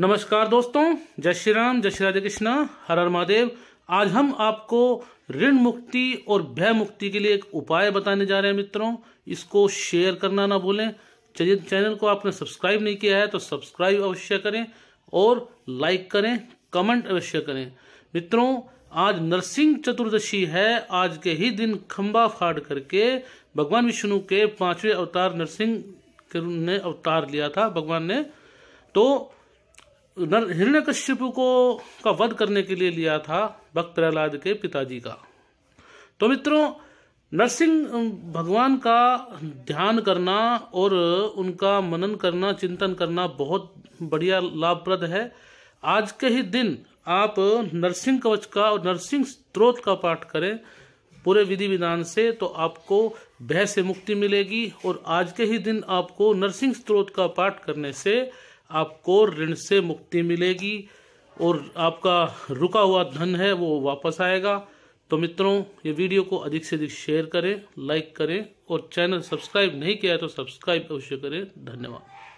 नमस्कार दोस्तों जय श्री राम जय श्री राधे कृष्णा हर हर महादेव आज हम आपको ऋण मुक्ति और भय मुक्ति के लिए एक उपाय बताने जा रहे हैं मित्रों इसको शेयर करना ना भूलें चलिए चैनल को आपने सब्सक्राइब नहीं किया है तो सब्सक्राइब अवश्य करें और लाइक करें कमेंट अवश्य करें मित्रों आज नरसिंह चतुर्दशी है आज के ही दिन खंबा फाड़ करके भगवान विष्णु के पांचवें अवतार नरसिंह ने अवतार लिया था भगवान ने तो हिरण्य कश्यप को का वध करने के लिए लिया था भक्त प्रहलाद के पिताजी का तो मित्रों नरसिंह भगवान का ध्यान करना और उनका मनन करना चिंतन करना बहुत बढ़िया लाभप्रद है आज के ही दिन आप नरसिंह कवच का और नरसिंह स्त्रोत का पाठ करें पूरे विधि विधान से तो आपको भय से मुक्ति मिलेगी और आज के ही दिन आपको नरसिंह स्त्रोत का पाठ करने से आपको ऋण से मुक्ति मिलेगी और आपका रुका हुआ धन है वो वापस आएगा तो मित्रों ये वीडियो को अधिक से अधिक शेयर करें लाइक करें और चैनल सब्सक्राइब नहीं किया है तो सब्सक्राइब अवश्य करें धन्यवाद